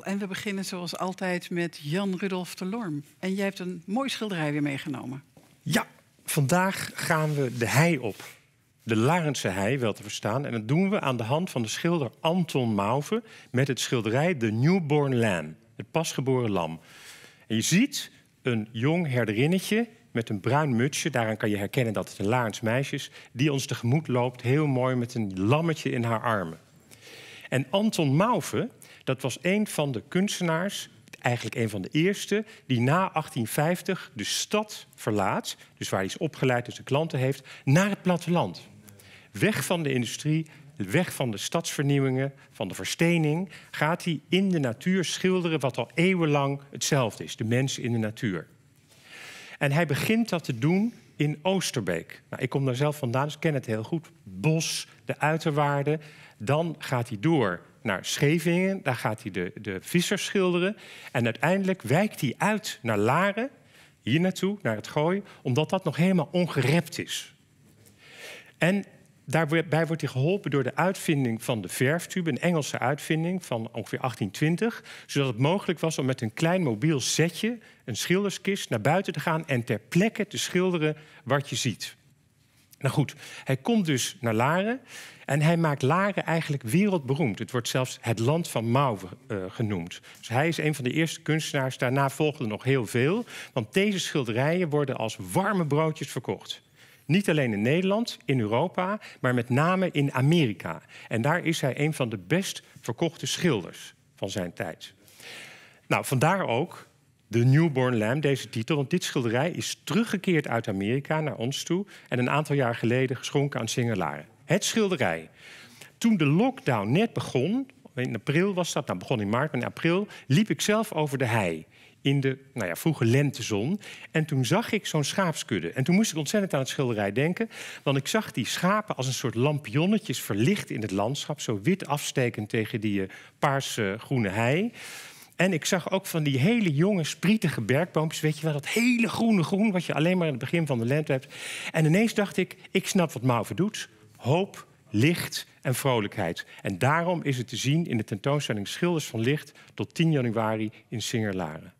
En we beginnen zoals altijd met Jan Rudolf de Lorm. En jij hebt een mooi schilderij weer meegenomen. Ja, vandaag gaan we de hei op. De Larense hei wel te verstaan. En dat doen we aan de hand van de schilder Anton Mauve... met het schilderij The Newborn Lamb, het pasgeboren lam. En je ziet een jong herderinnetje met een bruin mutsje... daaraan kan je herkennen dat het een Laarens meisje is... die ons tegemoet loopt, heel mooi met een lammetje in haar armen. En Anton Mauve dat was een van de kunstenaars, eigenlijk een van de eerste, die na 1850 de stad verlaat, dus waar hij is opgeleid, dus de klanten heeft, naar het platteland. Weg van de industrie, weg van de stadsvernieuwingen, van de verstening, gaat hij in de natuur schilderen wat al eeuwenlang hetzelfde is: de mens in de natuur. En hij begint dat te doen in Oosterbeek. Nou, ik kom daar zelf vandaan, dus ken het heel goed. Bos, de uiterwaarden. Dan gaat hij door naar Schevingen. Daar gaat hij de, de vissers schilderen. En uiteindelijk wijkt hij uit naar Laren, hier naartoe, naar het Gooi... omdat dat nog helemaal ongerept is. En Daarbij wordt hij geholpen door de uitvinding van de verftube, een Engelse uitvinding van ongeveer 1820, zodat het mogelijk was om met een klein mobiel setje, een schilderskist, naar buiten te gaan en ter plekke te schilderen wat je ziet. Nou goed, hij komt dus naar Laren en hij maakt Laren eigenlijk wereldberoemd. Het wordt zelfs het land van mouwen eh, genoemd. Dus hij is een van de eerste kunstenaars. Daarna volgden nog heel veel, want deze schilderijen worden als warme broodjes verkocht. Niet alleen in Nederland, in Europa, maar met name in Amerika. En daar is hij een van de best verkochte schilders van zijn tijd. Nou, vandaar ook de Newborn Lamb, deze titel. Want dit schilderij is teruggekeerd uit Amerika naar ons toe... en een aantal jaar geleden geschonken aan Singelaren. Het schilderij. Toen de lockdown net begon, in april was dat, nou begon in maart, maar in april liep ik zelf over de hei in de nou ja, vroege lentezon. En toen zag ik zo'n schaapskudde. En toen moest ik ontzettend aan het schilderij denken. Want ik zag die schapen als een soort lampionnetjes verlicht in het landschap. Zo wit afstekend tegen die eh, paarse eh, groene hei. En ik zag ook van die hele jonge, sprietige bergboompjes. Weet je wel, dat hele groene groen wat je alleen maar in het begin van de lente hebt. En ineens dacht ik, ik snap wat Mauve doet. Hoop, licht en vrolijkheid. En daarom is het te zien in de tentoonstelling Schilders van Licht... tot 10 januari in Singerlaren.